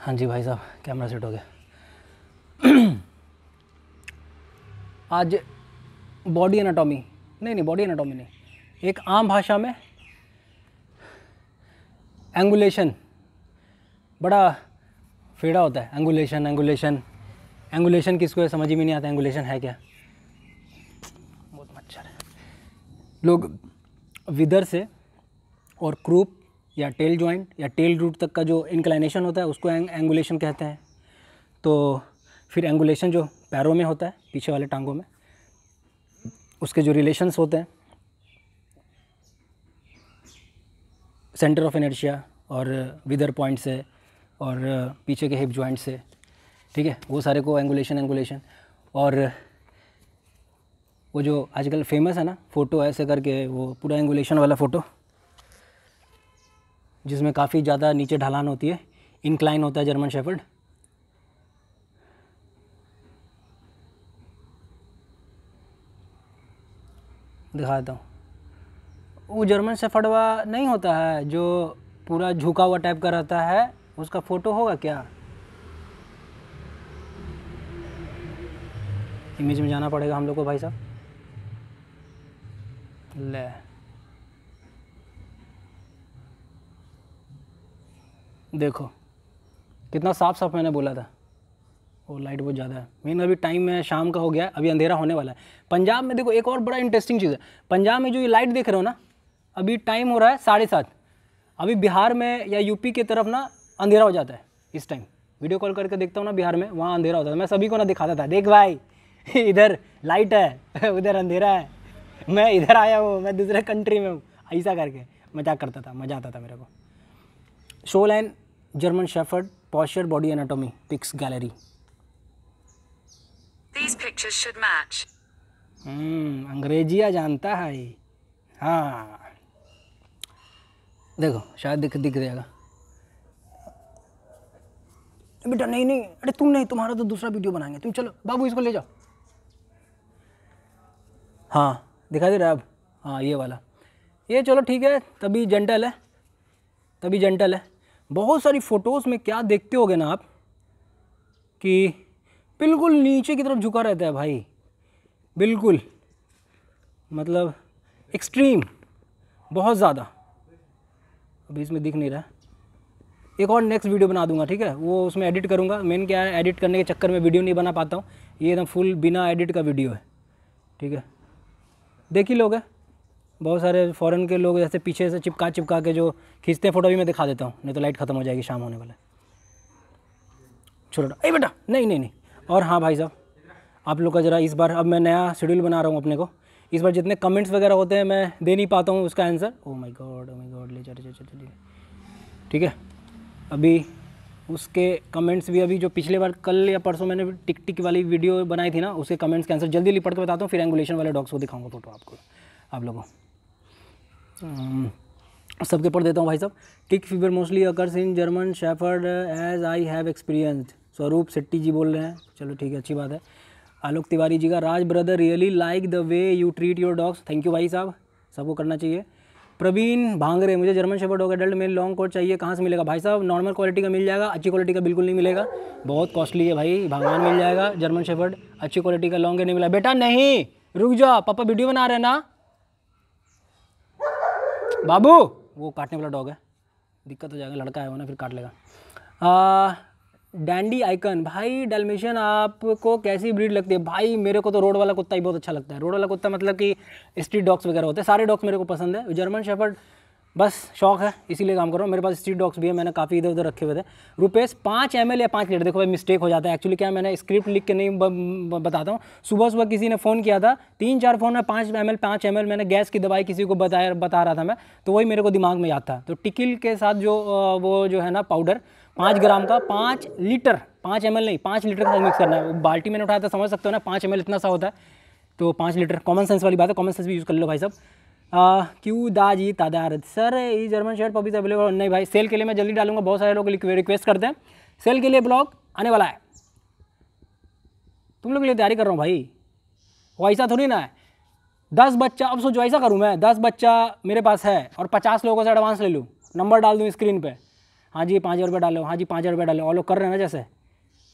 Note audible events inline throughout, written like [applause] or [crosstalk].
हाँ जी भाई साहब कैमरा सेट हो गया आज बॉडी एनाटॉमी नहीं नहीं बॉडी एनाटॉमी नहीं एक आम भाषा में एंगुलेशन बड़ा फेड़ा होता है एंगुलेशन एंगुलेशन एंगुलेशन किसको है समझ में नहीं आता एंगुलेशन है क्या बहुत मच्छर है लोग विदर से और क्रूप या टेल जॉइंट या टेल रूट तक का जो इंक्लाइनेशन होता है उसको एंग, एंगुलेशन कहते हैं तो फिर एंगुलेशन जो पैरों में होता है पीछे वाले टांगों में उसके जो रिलेशंस होते हैं सेंटर ऑफ एनर्जिया और विदर पॉइंट से और पीछे के हिप जॉइंट से ठीक है वो सारे को एंगुलेशन एंगुलेशन और वो जो आजकल फेमस है ना फ़ोटो ऐसे करके वो पूरा एंगुलेशन वाला फ़ोटो जिसमें काफ़ी ज़्यादा नीचे ढलान होती है इंक्लाइन होता है जर्मन शेफर्ड दिखाता हूँ वो जर्मन सेफड़वा नहीं होता है जो पूरा झुका हुआ टाइप का रहता है उसका फ़ोटो होगा क्या इमेज में जाना पड़ेगा हम लोग को भाई साहब ले देखो कितना साफ साफ मैंने बोला था वो लाइट बहुत ज़्यादा है मेन अभी टाइम है शाम का हो गया है अभी अंधेरा होने वाला है पंजाब में देखो एक और बड़ा इंटरेस्टिंग चीज़ है पंजाब में जो ये लाइट देख रहे हो ना अभी टाइम हो रहा है साढ़े सात अभी बिहार में या यूपी की तरफ ना अंधेरा हो जाता है इस टाइम वीडियो कॉल करके देखता हूँ ना बिहार में वहाँ अंधेरा होता था मैं सभी को ना दिखाता था देख भाई [laughs] इधर लाइट है [laughs] उधर अंधेरा है मैं इधर आया हूँ मैं दूसरे कंट्री में हूँ ऐसा करके मजाक करता था मज़ा आता था मेरे को show line German shepherd Body body anatomy Gallery. These pictures should match. हम्म अंग्रेजिया जानता है हाँ देखो शायद दिख दिख जाएगा बेटा नहीं नहीं अरे तुम नहीं तुम्हारा तो दूसरा वीडियो बनाएंगे तुम चलो बाबू इसको ले जाओ हाँ दिखा दे रहा अब हाँ ये वाला ये चलो ठीक है तभी जेंटल है तभी जेंटल है बहुत सारी फ़ोटोज़ में क्या देखते होगे ना आप कि बिल्कुल नीचे की तरफ झुका रहता है भाई बिल्कुल मतलब एक्सट्रीम बहुत ज़्यादा अभी इसमें दिख नहीं रहा एक और नेक्स्ट वीडियो बना दूंगा ठीक है वो उसमें एडिट करूंगा मेन क्या है एडिट करने के चक्कर में वीडियो नहीं बना पाता हूँ ये एकदम फुल बिना एडिट का वीडियो है ठीक है देख ही लोग बहुत सारे फ़ॉरन के लोग जैसे पीछे से चिपका चिपका के जो खींचते हैं फ़ोटो भी मैं दिखा देता हूँ नहीं तो लाइट ख़त्म हो जाएगी शाम होने वाला छोड़ो अरे बेटा नहीं नहीं नहीं और हाँ भाई साहब आप लोग का ज़रा इस बार अब मैं नया शेड्यूल बना रहा हूँ अपने को इस बार जितने कमेंट्स वगैरह होते हैं मैं दे नहीं पाता हूँ उसका answer oh my god oh my god ले चले चले चले ठीक है अभी उसके कमेंट्स भी अभी जो पिछले बार कल या परसों मैंने टिक टिक वाली वीडियो बनाई थी ना उसके कमेंट्स के आंसर जल्दी लिपट के बताता हूँ फिर एंगुलेशन वाले डॉग्स को दिखाऊंगा फोटो आपको आप लोगों सबके पढ़ देता हूँ भाई साहब tick fever mostly occurs in German shepherd as I have experienced Swaroop Setty जी बोल रहे हैं चलो ठीक है अच्छी बात है आलोक तिवारी जी का Raj brother really like the way you treat your dogs thank you भाई साहब सबको करना चाहिए प्रवीण भांगरे मुझे जर्मन शेफर्ड होगा एडल्ट मेल लॉन्ग कोट चाहिए कहाँ से मिलेगा भाई साहब नॉर्मल क्वालिटी का मिल जाएगा अच्छी क्वालिटी का बिल्कुल नहीं मिलेगा बहुत कॉस्टली है भाई भागवान मिल जाएगा जर्मन शेफर्ड अच्छी क्वालिटी का लॉन्ग नहीं मिला बेटा नहीं रुक जाओ पापा वीडियो बना रहे ना बाबू वो काटने वाला डॉग है दिक्कत हो जाएगा लड़का है वो ना फिर काट लेगा डैंडी आइकन भाई डलमिशन आपको कैसी ब्रीड लगती है भाई मेरे को तो रोड वाला कुत्ता ही बहुत अच्छा लगता है रोड वाला कुत्ता मतलब कि स्ट्रीट डॉग्स वगैरह होते हैं सारे डॉग्स मेरे को पसंद है जर्मन शेफर्ड बस शौक है इसीलिए काम कर रहा हूँ मेरे पास स्ट्रीट डॉग्स भी है मैंने काफ़ी इधर उधर रखे हुए थे रुपेस पाँच एम या पाँच लीटर देखो भाई मिस्टेक हो जाता है एक्चुअली क्या मैंने स्क्रिप्ट लिख के नहीं ब, ब, बताता हूँ सुबह सुबह किसी ने फ़ोन किया था तीन चार फ़ोन में पाँच एम एल पाँच एम मैंने गैस की दवाई किसी को बताया बता रहा था मैं तो वही मेरे को दिमाग में याद था तो टिकिल के साथ जो वो जो है ना पाउडर पाँच ग्राम का पाँच लीटर पाँच एम नहीं पाँच लीटर का मिक्स करना है वो बाल्टी मैंने उठाया था समझ सकते हो ना पाँच एम इतना सा होता है तो पाँच लीटर कॉमन सेंस वाली बात है कॉमन सेंस भी यूज़ कर लो भाई साहब क्यू दा जी तादार सर ये जर्मन शर्ट पपीज अवेलेबल नहीं भाई सेल के लिए मैं जल्दी डालूंगा बहुत सारे लोग रिक्वेस्ट करते हैं सेल के लिए ब्लॉग आने वाला है तुम लोग के लिए तैयारी कर रहा हूँ भाई वो ऐसा थोड़ी ना है दस बच्चा अब सोचो ऐसा करूँ मैं दस बच्चा मेरे पास है और पचास लोगों से एडवांस ले लूँ नंबर डाल दूँ स्क्रीन पर हाँ जी पाँच हज़ार रुपये डालो हाँ जी पाँच हज़ार रुपये डालो और लोग कर रहे हैं ना जैसे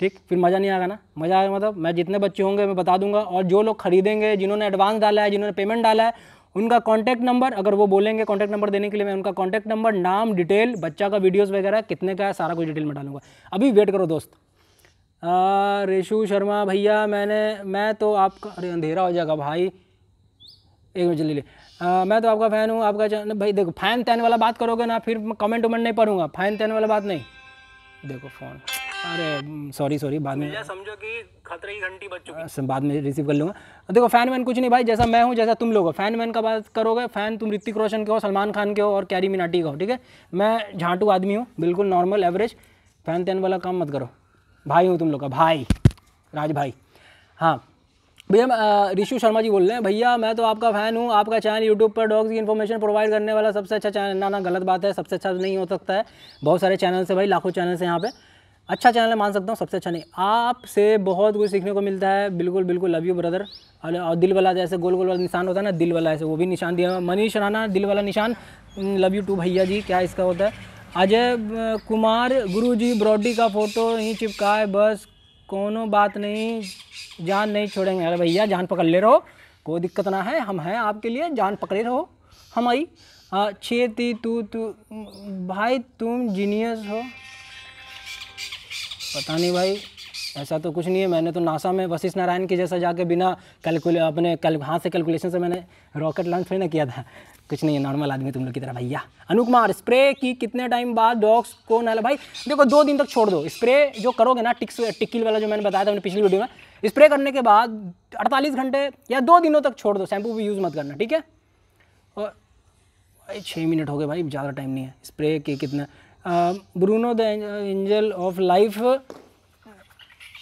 ठीक फिर मज़ा नहीं आएगा ना मज़ा आएगा मतलब मैं जितने बच्चे होंगे मैं बता दूंगा और जो लोग खरीदेंगे जिन्होंने एडवांस डाला है जिन्होंने पेमेंट डाला है उनका कॉन्टैक्ट नंबर अगर वो बोलेंगे कॉन्टैक्ट नंबर देने के लिए मैं उनका कॉन्टैक्ट नंबर नाम डिटेल बच्चा का वीडियोस वगैरह कितने का है सारा कुछ डिटेल में डालूंगा अभी वेट करो दोस्त रेशु शर्मा भैया मैंने मैं तो आपका अरे अंधेरा हो जाएगा भाई एक मिनट जल्दी ले आ, मैं तो आपका फ़ैन हूँ आपका चैनल भाई देखो फ़ैन तैन वाला बात करोगे ना फिर कमेंट वमेंट नहीं पढ़ूंगा फ़ैन तैन वाला बात नहीं देखो फ़ोन अरे सॉरी सॉरी बाद में समझो कि खतरे की घंटी बच चुकी बाद में रिसीव कर लूँगा देखो फैन मैन कुछ नहीं भाई जैसा मैं हूँ जैसा तुम लोग हो फैन मैन का बात करोगे फैन तुम ऋतिक रोशन के हो सलमान खान के हो और कैरी मिनाटी का हो ठीक है मैं झांटू आदमी हूँ बिल्कुल नॉर्मल एवरेज फैन तैन वाला काम मत करो भाई हूँ तुम लोग का भाई राज भाई हाँ भैया ऋषु शर्मा जी बोल रहे हैं भैया मैं तो आपका फ़ैन हूँ आपका चैनल यूट्यूब पर डॉग्स की इन्फॉर्मेशन प्रोवाइड करने वाला सबसे अच्छा चैनल ना ना गलत बात है सबसे अच्छा नहीं हो सकता है बहुत सारे चैनल्स है भाई लाखों चैनल्स हैं यहाँ पे अच्छा चैनल है मान सकता हूँ सबसे अच्छा नहीं आपसे बहुत कुछ सीखने को मिलता है बिल्कुल बिल्कुल लव यू ब्रदर और दिल वाला जैसे गोल गोल वाला निशान होता है ना दिल वाला ऐसे वो भी निशान दिया मनीष राना दिल वाला निशान लव यू टू भैया जी क्या इसका होता है अजय कुमार गुरु जी ब्रॉडी का फ़ोटो ही चिपका है बस कोनो बात नहीं जान नहीं छोड़ेंगे अरे भैया जान पकड़ ले रहो कोई दिक्कत ना है हम हैं आपके लिए जान पकड़े रहो हम आई छे ती तू तू भाई तुम जीनियस हो पता नहीं भाई ऐसा तो कुछ नहीं है मैंने तो नासा में वशिष्ठ नारायण के जैसा जाके बिना कैलकुले अपने कैल हाथ से कैलकुलेशन से मैंने रॉकेट लॉन्च थोड़ी ना किया था कुछ नहीं है नॉर्मल आदमी तुम लोग की तरह भैया अनुकुमार स्प्रे की कितने टाइम बाद डॉग्स को नहला भाई देखो दो दिन तक छोड़ दो स्प्रे जो करोगे ना टिक्स टिक्किल वाला जो मैंने बताया था अपने पिछली वीडियो में स्प्रे करने के बाद अड़तालीस घंटे या दो दिनों तक छोड़ दो शैम्पू भी यूज़ मत करना ठीक है और भाई छः मिनट हो गए भाई ज़्यादा टाइम नहीं है स्प्रे के कितना Bruno the angel of life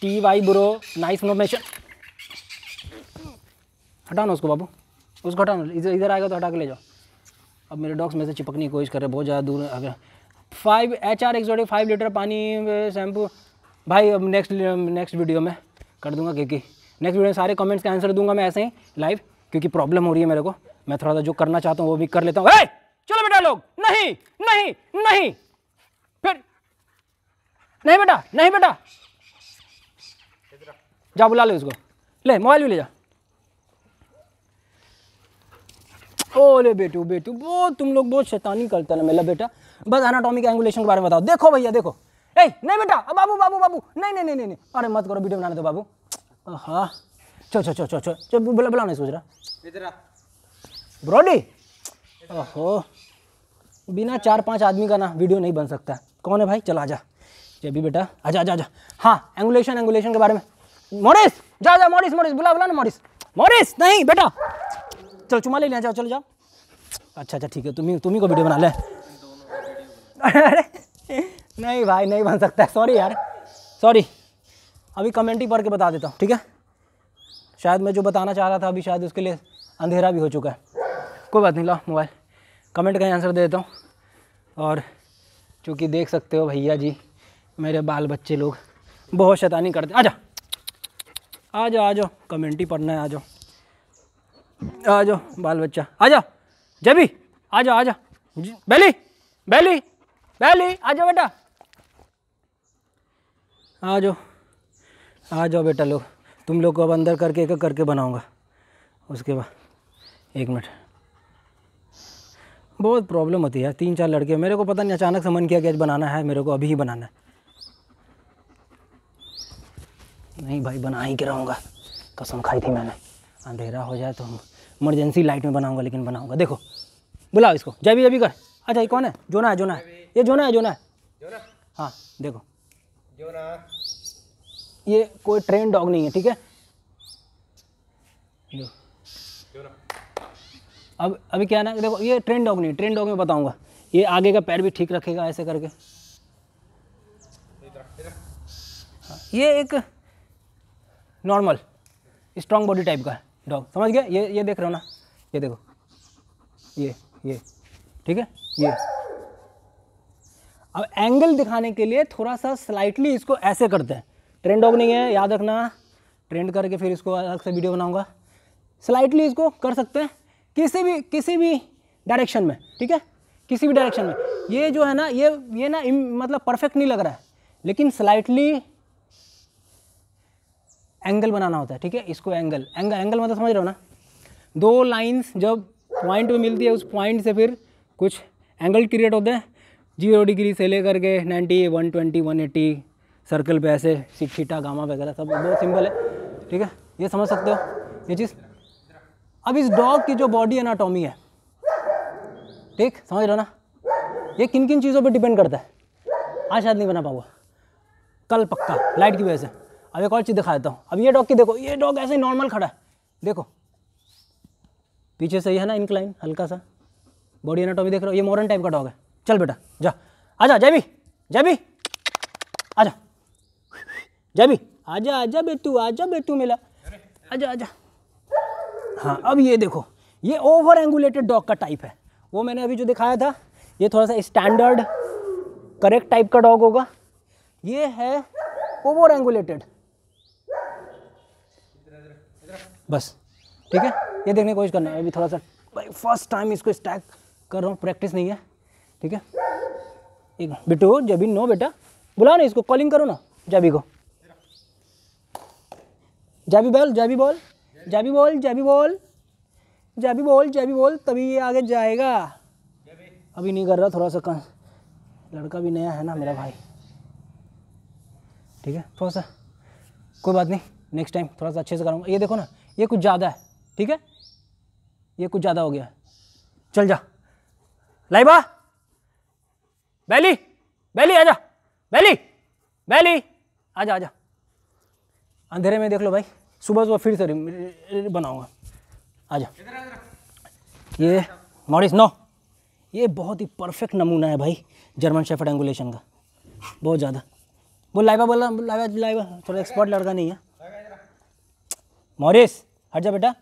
T Y bro nice नोमेशन हटाना उसको बाबू उसको हटाना इधर इधर आएगा तो हटा के ले जाओ अब मेरे डॉग्स में से चिपकने की कोशिश कर रहे बहुत ज़्यादा दूर आ गया five H R exotic five litre पानी शैम्पू uh, भाई अब नेक्स्ट नेक्स्ट वीडियो में कर दूंगा क्योंकि नेक्स्ट वीडियो में सारे कमेंट्स का आंसर दूंगा मैं ऐसे ही लाइव क्योंकि प्रॉब्लम हो रही है मेरे को मैं थोड़ा सा जो करना चाहता हूँ वो भी कर लेता हूँ चलो बेटा लोग नहीं नहीं नहीं नहीं बेटा नहीं बेटा जा बुला ले उसको ले मोबाइल भी ले जा ओ ले बेटू बेटू बहुत तुम लोग बहुत शैतानी करते ना मेरा बेटा बस एनाटॉमिक एंगुलेशन के बारे में बताओ देखो भैया देखो ए नहीं बेटा अब बाबू बाबू बाबू नहीं नहीं नहीं नहीं अरे मत करो वीडियो बनाने दो बाबू हाँ चो चो चो चो चो चो बुला बुला नहीं सोच रहा ब्रॉडी ओहो बिना चार पाँच आदमी का ना वीडियो नहीं बन सकता कौन है भाई चला जा भी बेटा आजा आजा आजा हाँ एंगुलेशन एंगुलेशन के बारे में मोरिस जा जा मोरिस मोरिस बुला बुला ना मोरिस मोरिस नहीं बेटा चल चुमा ले लिया जाओ चलो जाओ अच्छा अच्छा ठीक है तुम्हें तुम्ही को वीडियो बना ले अरे नहीं भाई नहीं बन सकता सॉरी यार सॉरी अभी कमेंट ही पढ़ के बता देता हूँ ठीक है शायद मैं जो बताना चाह रहा था अभी शायद उसके लिए अंधेरा भी हो चुका है कोई बात नहीं लो मोबाइल कमेंट का आंसर दे देता हूँ और चूँकि देख सकते हो भैया जी मेरे बाल बच्चे लोग बहुत शैतानी करते आ जा आ जाओ आ जाओ कमेंटी पढ़ना है आ जाओ आ जाओ बाल बच्चा आ जाओ जबी आ जाओ आ जाओ बैली बैली बैली आ जाओ बेटा आ जाओ आ जाओ बेटा लोग तुम लोग को अब अंदर करके एक करके बनाऊंगा उसके बाद एक मिनट बहुत प्रॉब्लम होती है तीन चार लड़के मेरे को पता नहीं अचानक से मन किया कि आज बनाना है मेरे को अभी ही बनाना है नहीं भाई बना ही के रहूँगा कसम खाई थी मैंने अंधेरा हो जाए तो हम इमरजेंसी लाइट में बनाऊँगा लेकिन बनाऊँगा देखो बुलाओ इसको जय भी अभी कर अच्छा ये कौन है जोना है जोना है ये जोना है जोना है हाँ देखो जोना ये कोई ट्रेन डॉग नहीं है ठीक है अब अभी क्या ना देखो ये ट्रेन डॉग नहीं ट्रेन डॉग में बताऊँगा ये आगे का पैर भी ठीक रखेगा ऐसे करके हाँ, ये एक नॉर्मल स्ट्रॉन्ग बॉडी टाइप का डॉग समझ गया ये ये देख रहे हो ना ये देखो ये ये ठीक है ये अब एंगल दिखाने के लिए थोड़ा सा स्लाइटली इसको ऐसे करते हैं ट्रेंड डॉग नहीं है याद रखना ट्रेंड करके फिर इसको अलग से वीडियो बनाऊंगा स्लाइटली इसको कर सकते हैं किसी भी किसी भी डायरेक्शन में ठीक है किसी भी डायरेक्शन में ये जो है ना ये ये ना मतलब परफेक्ट नहीं लग रहा है लेकिन स्लाइटली एंगल बनाना होता है ठीक है इसको एंगल एंगल एंगल मतलब समझ रहे हो ना दो लाइंस जब पॉइंट में मिलती है उस पॉइंट से फिर कुछ एंगल क्रिएट होते हैं जीरो डिग्री से लेकर के ninety one twenty one eighty circle पे ऐसे सीटा गामा वगैरह सब बहुत सिंपल है ठीक है ये समझ सकते हो ये चीज़ अब इस डॉग की जो बॉडी टॉमी है ठीक समझ रहे हो ना ये किन किन चीज़ों पर डिपेंड करता है आज शायद नहीं बना पाऊंगा कल पक्का लाइट की वजह से अब एक और चीज़ दिखा देता हूँ अब ये डॉग की देखो ये डॉग ऐसे नॉर्मल खड़ा है देखो पीछे से ही है ना इंक्लाइन हल्का सा बॉडी एनाटॉमी देख रहे हो ये मॉडर्न टाइप का डॉग है चल बेटा जा जा जैबी जैबी जा जैबी आजा आजा बेटू जा बेटू मेला आ जा हाँ अब ये देखो ये ओवर एंगुलेटेड डॉग का टाइप है वो मैंने अभी जो दिखाया था ये थोड़ा सा स्टैंडर्ड करेक्ट टाइप का डॉग होगा ये है ओवर एंगुलेटेड बस ठीक है ये देखने की कोशिश करना है अभी थोड़ा सा भाई फर्स्ट टाइम इसको स्टैक कर रहा हूँ प्रैक्टिस नहीं है ठीक है एक बिट्टू जबी नो बेटा बुलाओ ना इसको कॉलिंग करो ना जाबी को जाबी बॉल जाबी बॉल जाबी बॉल जाबी बॉल जाबी बॉल जाबी बॉल तभी ये आगे जाएगा अभी नहीं कर रहा थोड़ा सा लड़का भी नया है ना मेरा भाई ठीक है थोड़ा सा कोई बात नहीं नेक्स्ट टाइम थोड़ा सा अच्छे से कराऊंगा ये देखो ना ये कुछ ज़्यादा है ठीक है ये कुछ ज़्यादा हो गया चल जा लाइबा बैली बैली आजा बैली बैली आजा आजा अंधेरे में देख लो भाई सुबह सुबह फिर से बनाऊंगा आजा ये मॉडिस नो ये बहुत ही परफेक्ट नमूना है भाई जर्मन शेफर्ड एंगुलेशन का बहुत ज़्यादा बोल लाइबा बोला लाइबा लाइबा थोड़ा एक्सपर्ट लड़का नहीं है मॉरिस हट जा बेटा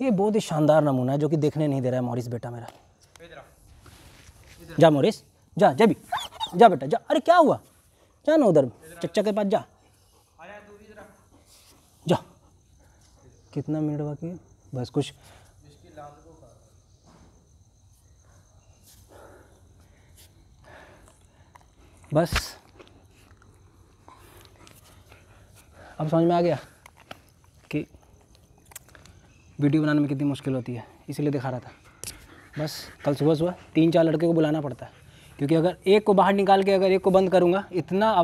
ये बहुत ही शानदार नमूना है जो कि देखने नहीं दे रहा है मोरिस बेटा मेरा जा मोरिस जा जा भी जा बेटा जा अरे क्या हुआ जा ना उधर चच्चा के पास जा जा कितना मिनट बाकी बस कुछ बस अब समझ में आ गया कि वीडियो बनाने में कितनी मुश्किल होती है इसीलिए दिखा रहा था बस कल सुबह सुबह तीन चार लड़के को बुलाना पड़ता है क्योंकि अगर एक को बाहर निकाल के अगर एक को बंद करूँगा इतना